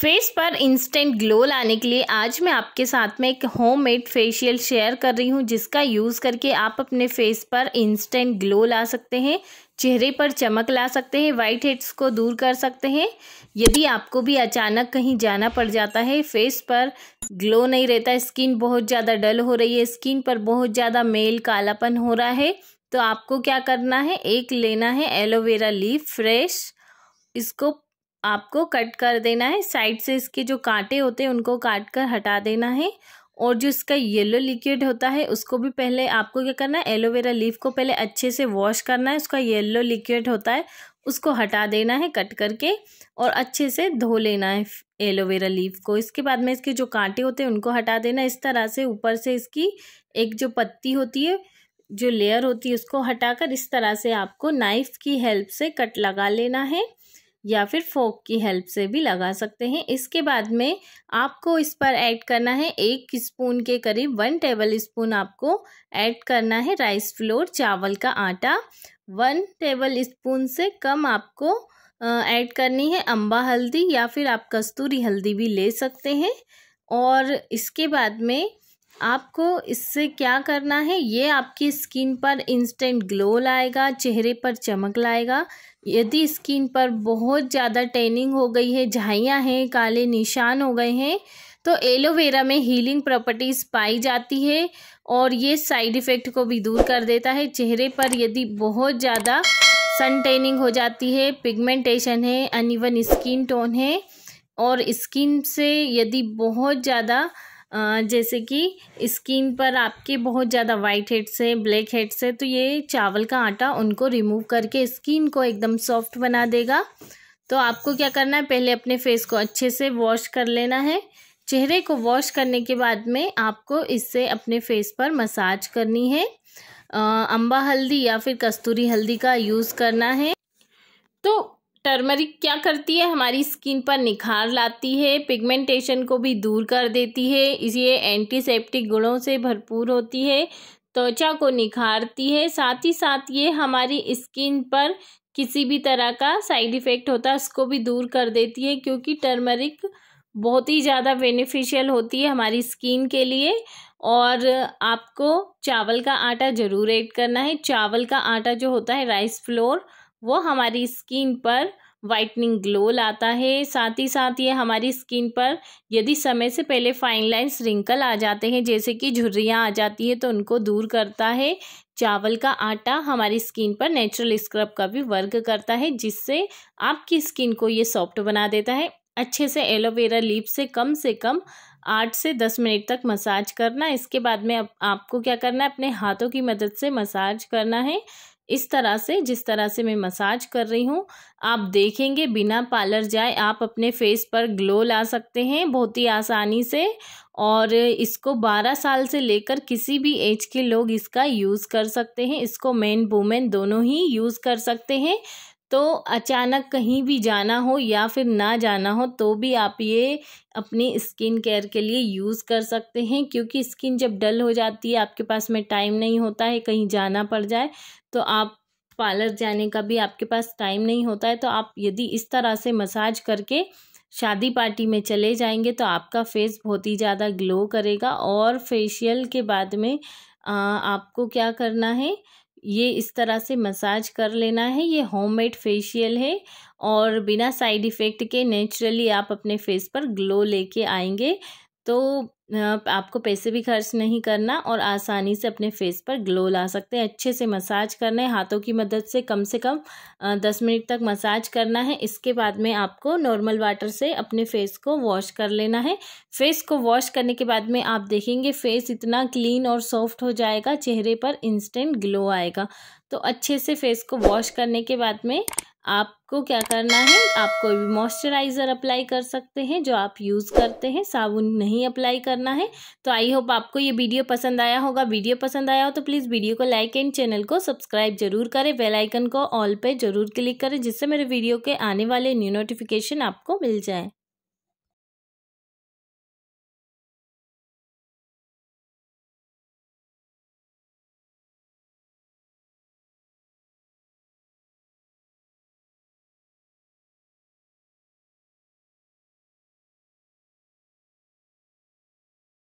face पर instant glow लाने के लिए आज मैं आपके साथ में एक होममेड फेशियल शेयर कर रही हूँ जिसका यूज़ करके आप अपने फेस पर इंस्टेंट ग्लो ला सकते हैं चेहरे पर चमक ला सकते हैं वाइट हेड्स को दूर कर सकते हैं यदि आपको भी अचानक कहीं जाना पड़ जाता है फेस पर ग्लो नहीं रहता स्किन बहुत ज़्यादा डल हो रही है स्किन पर बहुत ज़्यादा मेल कालापन हो रहा है तो आपको क्या करना है एक लेना है एलोवेरा लीफ फ्रेश इसको आपको कट कर देना है साइड से इसके जो कांटे होते हैं उनको काट कर हटा देना है और जो इसका येलो लिक्विड होता है उसको भी पहले आपको क्या करना है एलोवेरा लीफ को पहले अच्छे से वॉश करना है उसका येलो लिक्विड होता है उसको हटा देना है कट करके और अच्छे से धो लेना है एलोवेरा लीफ को इसके बाद में इसके जो कांटे होते हैं उनको हटा देना इस तरह से ऊपर से इसकी एक जो पत्ती होती है जो लेयर होती है उसको हटाकर इस तरह से आपको नाइफ़ की हेल्प से कट लगा लेना है या फिर फोक की हेल्प से भी लगा सकते हैं इसके बाद में आपको इस पर ऐड करना है एक स्पून के करीब वन टेबल स्पून आपको ऐड करना है राइस फ्लोर चावल का आटा वन टेबल स्पून से कम आपको ऐड करनी है अम्बा हल्दी या फिर आप कस्तूरी हल्दी भी ले सकते हैं और इसके बाद में आपको इससे क्या करना है ये आपकी स्किन पर इंस्टेंट ग्लो लाएगा चेहरे पर चमक लाएगा यदि स्किन पर बहुत ज़्यादा टेनिंग हो गई है झाइयाँ हैं काले निशान हो गए हैं तो एलोवेरा में हीलिंग प्रॉपर्टीज़ पाई जाती है और ये साइड इफ़ेक्ट को भी दूर कर देता है चेहरे पर यदि बहुत ज़्यादा सन टेनिंग हो जाती है पिगमेंटेशन है अनइवन स्किन टोन है और स्किन से यदि बहुत ज़्यादा जैसे कि स्किन पर आपके बहुत ज़्यादा वाइट हेड्स है ब्लैक हेड्स है तो ये चावल का आटा उनको रिमूव करके स्किन को एकदम सॉफ्ट बना देगा तो आपको क्या करना है पहले अपने फेस को अच्छे से वॉश कर लेना है चेहरे को वॉश करने के बाद में आपको इससे अपने फेस पर मसाज करनी है आ, अंबा हल्दी या फिर कस्तूरी हल्दी का यूज़ करना है तो टर्मरिक क्या करती है हमारी स्किन पर निखार लाती है पिगमेंटेशन को भी दूर कर देती है इसलिए एंटीसेप्टिक गुणों से भरपूर होती है त्वचा को निखारती है साथ ही साथ ये हमारी स्किन पर किसी भी तरह का साइड इफ़ेक्ट होता है उसको भी दूर कर देती है क्योंकि टर्मरिक बहुत ही ज़्यादा बेनिफिशियल होती है हमारी स्किन के लिए और आपको चावल का आटा ज़रूर ऐड करना है चावल का आटा जो होता है राइस फ्लोर वो हमारी स्किन पर वाइटनिंग ग्लो लाता है साथ ही साथ ये हमारी स्किन पर यदि समय से पहले फाइन लाइन्स रिंकल आ जाते हैं जैसे कि झुर्रियाँ आ जाती है तो उनको दूर करता है चावल का आटा हमारी स्किन पर नेचुरल स्क्रब का भी वर्क करता है जिससे आपकी स्किन को ये सॉफ्ट बना देता है अच्छे से एलोवेरा लीप से कम से कम आठ से दस मिनट तक मसाज करना इसके बाद में आप, आपको क्या करना है अपने हाथों की मदद से मसाज करना है इस तरह से जिस तरह से मैं मसाज कर रही हूँ आप देखेंगे बिना पार्लर जाए आप अपने फेस पर ग्लो ला सकते हैं बहुत ही आसानी से और इसको 12 साल से लेकर किसी भी एज के लोग इसका यूज़ कर सकते हैं इसको मैन वूमेन दोनों ही यूज़ कर सकते हैं तो अचानक कहीं भी जाना हो या फिर ना जाना हो तो भी आप ये अपनी स्किन केयर के लिए यूज़ कर सकते हैं क्योंकि स्किन जब डल हो जाती है आपके पास में टाइम नहीं होता है कहीं जाना पड़ जाए तो आप पार्लर जाने का भी आपके पास टाइम नहीं होता है तो आप यदि इस तरह से मसाज करके शादी पार्टी में चले जाएंगे तो आपका फेस बहुत ही ज़्यादा ग्लो करेगा और फेशियल के बाद में आ, आपको क्या करना है ये इस तरह से मसाज कर लेना है ये होममेड फेशियल है और बिना साइड इफ़ेक्ट के नेचुरली आप अपने फेस पर ग्लो लेके आएंगे तो आपको पैसे भी खर्च नहीं करना और आसानी से अपने फेस पर ग्लो ला सकते हैं अच्छे से मसाज करना है हाथों की मदद से कम से कम दस मिनट तक मसाज करना है इसके बाद में आपको नॉर्मल वाटर से अपने फेस को वॉश कर लेना है फेस को वॉश करने के बाद में आप देखेंगे फेस इतना क्लीन और सॉफ्ट हो जाएगा चेहरे पर इंस्टेंट ग्लो आएगा तो अच्छे से फेस को वॉश करने के बाद में आपको क्या करना है आप कोई भी मॉइस्चराइज़र अप्लाई कर सकते हैं जो आप यूज़ करते हैं साबुन नहीं अप्लाई करना है तो आई होप आपको ये वीडियो पसंद आया होगा वीडियो पसंद आया हो तो प्लीज़ वीडियो को लाइक एंड चैनल को सब्सक्राइब जरूर करें बेल आइकन को ऑल पे जरूर क्लिक करें जिससे मेरे वीडियो के आने वाले न्यू नोटिफिकेशन आपको मिल जाए